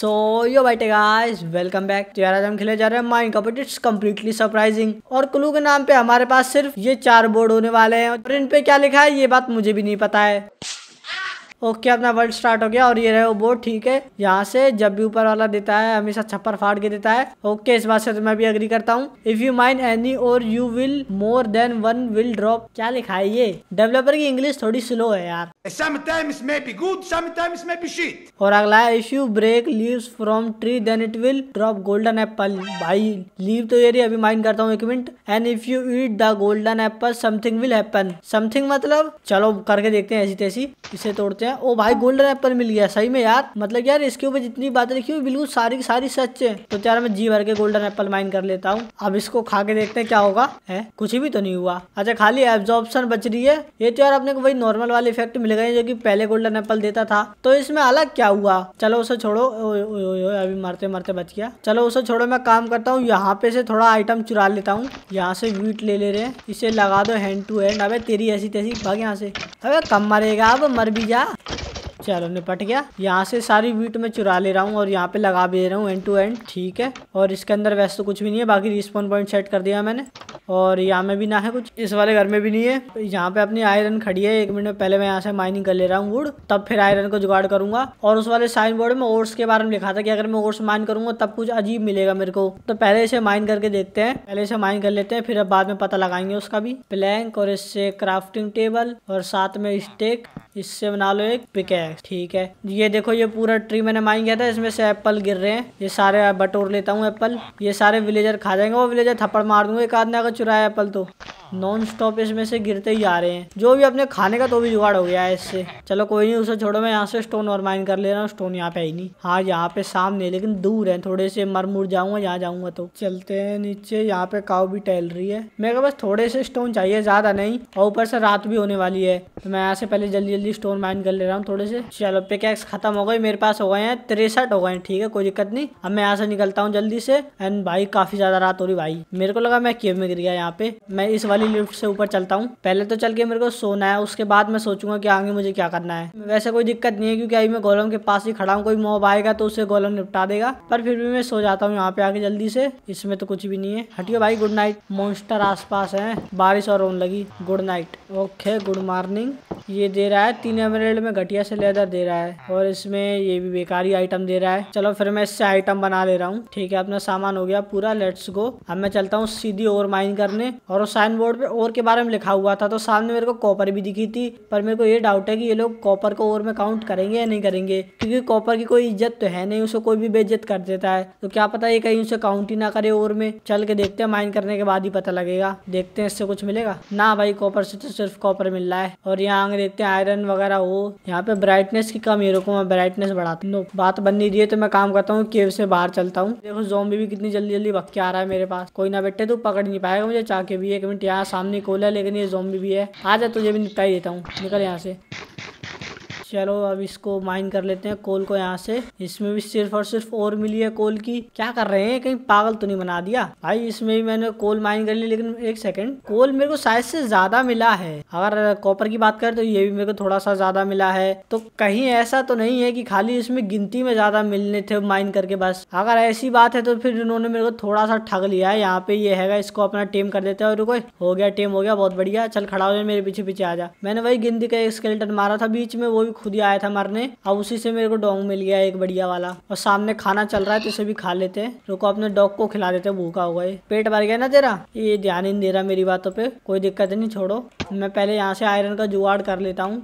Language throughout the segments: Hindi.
सो यो बैठे गाइस वेलकम बैक तो यार आज हम खेले जा रहे हैं माइंड का इट इट्स कम्प्लीटली सरप्राइजिंग और क्लू के नाम पे हमारे पास सिर्फ ये चार बोर्ड होने वाले हैं और इन पे क्या लिखा है ये बात मुझे भी नहीं पता है ओके अपना वर्ल्ड स्टार्ट हो गया और ये रहे वो बोर्ड ठीक है यहाँ से जब भी ऊपर वाला देता है हमेशा छप्पर फाड़ के देता है ओके इस बात से तो मैं भी अग्री करता हूँ if you mine any ore you will more than one will drop क्या लिखा है ये डेवलपर की इंग्लिश थोड़ी स्लो है यार good, और अगला है if you break leave from tree then it will drop golden apple भाई लीव तो ये रही अभी माइंड करता हूँ एक minute and if you eat the golden apple something will happen something मतलब चलो करके देखते हैं ऐसी तैसी इसे तोड़ते हैं ओ भाई हाँ। गोल्डन एप्पल मिल गया सही में यार मतलब यार इसके ऊपर जितनी बात लिखी हुई बिल्कुल सारी की सारी सच है तो यार मैं जी भर के गोल्डन एप्पल माइन कर लेता हूँ अब इसको खा के देखते हैं क्या होगा है कुछ भी तो नहीं हुआ अच्छा खाली एब्जॉर्बन बच रही है ये तो यार अपने को वही नॉर्मल वाले इफेक्ट मिल गए जो की पहले गोल्डन एप्पल देता था तो इसमें अलग क्या हुआ चलो उसे छोड़ो अभी मरते मरते बच गया चलो उसे छोड़ो मैं काम करता हूँ यहाँ पे से थोड़ा आइटम चुरा लेता हूँ यहाँ से वीट ले ले रहे हैं इसे लगा दो हैंड टू हैंड अबे तेरी ऐसी तैसी भाग यहाँ से अबे कम मरेगा अब मर भी जा चलो निपट गया यहाँ से सारी वीट मैं चुरा ले रहा हूँ और यहाँ पे लगा भी दे रहा हूँ एंड टू एंड ठीक है और इसके अंदर वैसे तो कुछ भी नहीं है बाकी रिस्पॉन्स पॉइंट सेट कर दिया मैंने और यहाँ में भी ना है कुछ इस वाले घर में भी नहीं है यहाँ पे अपनी आयरन खड़ी है एक मिनट पहले मैं यहाँ से माइनिंग कर ले रहा हूँ वुड तब फिर आयरन को जुगाड़ करूंगा और उस वाले साइन बोर्ड में ओर्स के बारे में लिखा था कि अगर मैं ओर्स माइन करूंगा तब कुछ अजीब मिलेगा मेरे को तो पहले इसे माइन करके देखते हैं पहले इसे माइन कर लेते हैं फिर अब बाद में पता लगाएंगे उसका भी प्लैंक और इससे क्राफ्टिंग टेबल और साथ में स्टेक इससे बना लो एक पिकैक्स ठीक है ये देखो ये पूरा ट्री मैंने माइन किया था इसमें से एप्पल गिर रहे हैं ये सारे बटोर लेता हूँ एप्पल ये सारे विलेजर खा जाएंगे वो विलेजर थप्पड़ मार दूंगा एक आदमी अगर चुराया एप्पल तो नॉन स्टॉप इसमें से गिरते ही जा रहे हैं जो भी अपने खाने का तो भी जुगाड़ हो गया है इससे चलो कोई नहीं उसे छोड़ो मैं यहाँ से स्टोन और माइन कर ले रहा हूँ स्टोन यहाँ पे ही नहीं हाँ यहाँ पे सामने लेकिन दूर है थोड़े से मर मुर जाऊंगा यहाँ जाऊंगा तो चलते हैं नीचे यहाँ पे काव भी टहल रही है मेरे को बस थोड़े से स्टोन चाहिए ज्यादा नहीं और ऊपर से रात भी होने वाली है तो मैं यहाँ से पहले जल्दी जल्दी स्टोन माइन कर ले रहा हूँ थोड़े से चलो कैक्स खत्म हो गए मेरे पास हो गए हैं तिरसठ हो गए हैं ठीक है कोई दिक्कत नहीं अब मैं यहाँ से निकलता हूँ जल्दी से एंड भाई काफी ज्यादा रात हो रही भाई मेरे को लगा मैं केव में गिर गया यहाँ पे मैं इस वाली लिफ्ट से ऊपर चलता हूँ पहले तो चल के मेरे को सोना है उसके बाद मैं सोचूंगा कि आगे मुझे क्या करना है वैसे कोई दिक्कत नहीं है क्योंकि अभी मैं गोलम के पास ही खड़ा हूँ कोई मोब आएगा तो उसे गोलम निपटा देगा पर फिर भी मैं सो जाता हूँ यहाँ पे आके जल्दी से इसमें तो कुछ भी नहीं है हटियो भाई गुड नाइट मोन्स्टर आस है बारिश और रोन लगी good night okay good morning ये दे रहा है तीन एमरेल्ड में घटिया से लेदर दे रहा है और इसमें ये भी बेकारी आइटम दे रहा है चलो फिर मैं इससे आइटम बना ले रहा हूँ ठीक है अपना सामान हो गया पूरा लेट्स गो अब मैं चलता हूँ सीधी ओवर माइन करने और साइन बोर्ड पे ओर के बारे में लिखा हुआ था तो सामने मेरे को कॉपर भी दिखी थी पर मेरे को ये डाउट है की ये लोग कॉपर को ओवर में काउंट करेंगे या नहीं करेंगे क्योंकि कॉपर की कोई इज्जत तो है नहीं उसे कोई भी बेइज्जत कर देता है तो क्या पता ये कहीं उसे काउंट ही ना करे ओर में चल के देखते हैं माइन करने के बाद ही पता लगेगा देखते हैं इससे कुछ मिलेगा ना भाई कॉपर से तो सिर्फ कॉपर मिल रहा है और यहाँ मांग देते हैं आयरन वगैरह हो यहाँ पे ब्राइटनेस की कमी रुको मैं ब्राइटनेस बढ़ाती हूँ बात बन नहीं रही है तो मैं काम करता हूँ केव से बाहर चलता हूँ देखो जोम्बी भी कितनी जल्दी जल्दी भक्के आ रहा है मेरे पास कोई ना बैठे तू तो पकड़ नहीं पाएगा मुझे चाके भी एक मिनट यहाँ सामने कोला लेकिन ये जोम्बी भी है आ जाए तुझे भी निपटाई देता हूँ निकल यहाँ से चलो अब इसको माइन कर लेते हैं कोल को यहाँ से इसमें भी सिर्फ और सिर्फ और मिली है कोल की क्या कर रहे हैं कहीं पागल तो नहीं बना दिया भाई इसमें भी मैंने कोल माइन कर ली लेकिन एक सेकंड कोल मेरे को शायद से ज्यादा मिला है अगर कॉपर की बात करें तो ये भी मेरे को थोड़ा सा ज्यादा मिला है तो कहीं ऐसा तो नहीं है की खाली इसमें गिनती में ज्यादा मिलने थे माइन करके बस अगर ऐसी बात है तो फिर उन्होंने मेरे को थोड़ा सा ठग लिया है यहाँ पे ये है इसको अपना टेम कर देते हैं और रुको हो गया टेम हो गया बहुत बढ़िया चल खड़ा हो जाए मेरे पीछे पीछे आ जा मैंने वही गिनती का एक स्केलेटन मारा था बीच में वो भी खुद ही आया था मारने अब उसी से मेरे को डोंग मिल गया एक बढ़िया वाला और सामने खाना चल रहा है तो इसे भी खा लेते हैं रुको अपने डॉग को खिला देते भूखा हुआ ये पेट भर गया ना तेरा ये ध्यान नहीं दे रहा मेरी बातों पे कोई दिक्कत नहीं छोड़ो मैं पहले यहाँ से आयरन का जुगाड़ कर लेता हूँ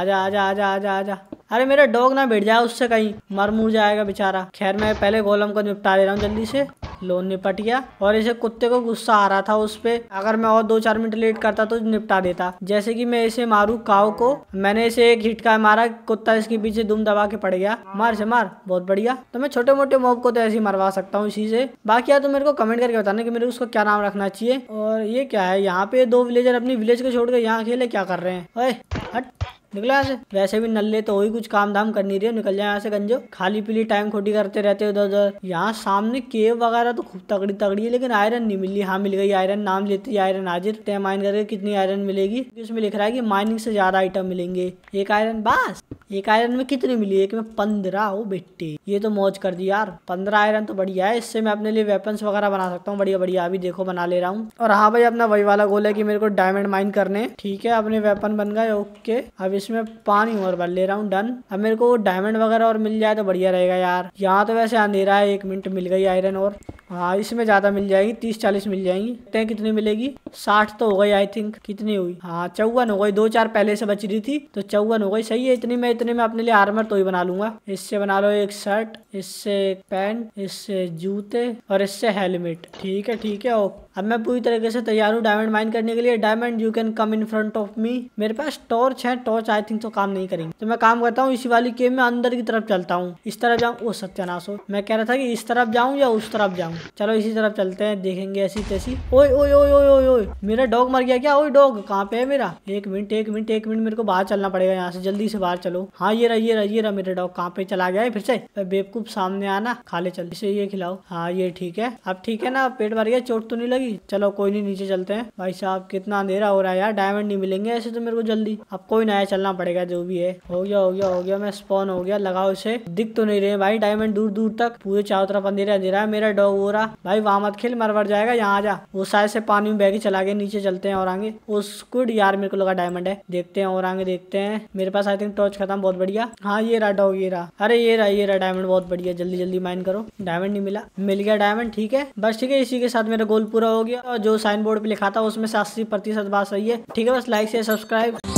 आजा आजा आजा आजा आजा अरे मेरा डॉग ना बैठ जाए उससे कहीं मर मुर जाएगा बेचारा खैर मैं पहले गोलम को निपटा दे रहा हूँ जल्दी से लोन निपट गया और इसे कुत्ते को गुस्सा आ रहा था उस पर अगर मैं और दो चार मिनट लेट करता तो निपटा देता जैसे कि मैं इसे मारू काव को मैंने इसे एक हिटका मारा कुत्ता इसके पीछे दुम दबा के पड़ गया मार से मार बहुत बढ़िया तो मैं छोटे मोटे मोब को तो ऐसे ही मरवा सकता हूँ इसी से बाकी यार तो मेरे को कमेंट करके बताना कि मेरे उसको क्या नाम रखना चाहिए और ये क्या है यहाँ पे दो विलेजर अपनी विलेज को छोड़ कर यहाँ खेले क्या कर रहे हैं हट निकलो यहाँ से वैसे भी नल्ले तो वही कुछ काम धाम कर नहीं रहे निकल जाए यहाँ से गंजो खाली पीली टाइम खोटी करते रहते उधर उधर यहाँ सामने केव वगैरह तो खूब तगड़ी तगड़ी है लेकिन आयरन नहीं मिली हाँ मिल गई आयरन नाम लेती है आयरन हाजिर तय माइन करके कितनी आयरन मिलेगी उसमें लिख रहा है की माइनिंग से ज्यादा आइटम मिलेंगे एक आयरन बस एक आयरन में कितनी मिली एक में पंद्रह हो बेटे ये तो मौज कर दी यार पंद्रह आयरन तो बढ़िया है इससे मैं अपने लिए वेपन्स वगैरह बना सकता हूँ बढ़िया बढ़िया अभी देखो बना ले रहा हूँ और हाँ भाई अपना वही वाला गोल है कि मेरे को डायमंड माइन करने ठीक है अपने वेपन बन गए ओके अब इसमें पानी और भर ले रहा हूँ डन अब मेरे को डायमंड वगैरह और मिल जाए तो बढ़िया रहेगा यार यहाँ तो वैसे अंधेरा है एक मिनट मिल गई आयरन और हाँ इसमें ज्यादा मिल जाएगी तीस चालीस मिल जाएंगी तय कितनी मिलेगी साठ तो हो गई आई थिंक कितनी हुई हाँ चौवन हो गई दो चार पहले से बच रही थी तो चौवन हो गई सही है इतनी मैं इतने में अपने लिए आर्मर तो ही बना लूंगा इससे बना लो एक शर्ट इससे एक पैंट इससे जूते और इससे हेलमेट ठीक है ठीक है ओके अब मैं पूरी तरीके से तैयार हूँ डायमंड माइन करने के लिए diamond you can come in front of me मेरे पास टॉर्च है टॉर्च आई थिंक तो काम नहीं करेंगे तो मैं काम करता हूँ इसी वाली केव में अंदर की तरफ चलता हूँ इस तरफ जाऊँ वो सत्यानाश हो मैं कह रहा था कि इस तरफ जाऊँ या उस तरफ जाऊँ चलो इसी तरफ चलते हैं देखेंगे ऐसी तैसी ओए ओए ओए ओए ओए ओए मेरा डॉग मर गया क्या ओ डॉग कहाँ पे है मेरा एक मिनट एक मिनट एक मिनट मेरे को बाहर चलना पड़ेगा यहाँ से जल्दी से बाहर चलो दो हाँ ये रहा ये रहा ये रहा मेरे डॉग कहाँ पे चला गया है फिर से बेवकूफ सामने आना खाले चल इसे ये खिलाओ हाँ ये ठीक है अब ठीक है ना पेट भर गया चोट तो नहीं लगी चलो कोई नहीं नीचे चलते हैं भाई साहब कितना अंधेरा हो रहा है यार डायमंड नहीं मिलेंगे ऐसे तो मेरे को जल्दी अब कोई नया चलना पड़ेगा जो भी है हो गया हो गया हो गया मैं स्पॉन हो गया लगाओ इसे दिख तो नहीं रहे भाई डायमंड दूर दूर तक पूरे चारों तरफ अंधेरा अंधेरा है मेरा डॉग हो रहा भाई वहां मत खेल मर जाएगा यहाँ जा वो शायद से पानी में बह चला गया नीचे चलते हैं और आगे उस यार मेरे को लगा डायमंड है देखते हैं और आगे देखते हैं मेरे पास आई थिंक टॉर्च खत्म काम बहुत बढ़िया हाँ ये रहा डॉग ये रहा अरे ये रहा ये रहा डायमंड बहुत बढ़िया जल्दी जल्दी माइन करो डायमंड नहीं मिला मिल गया डायमंड ठीक है बस ठीक है इसी के साथ मेरा गोल पूरा हो गया और जो साइन बोर्ड पे लिखा था उसमें से अस्सी प्रतिशत बात सही है ठीक है बस लाइक से सब्सक्राइब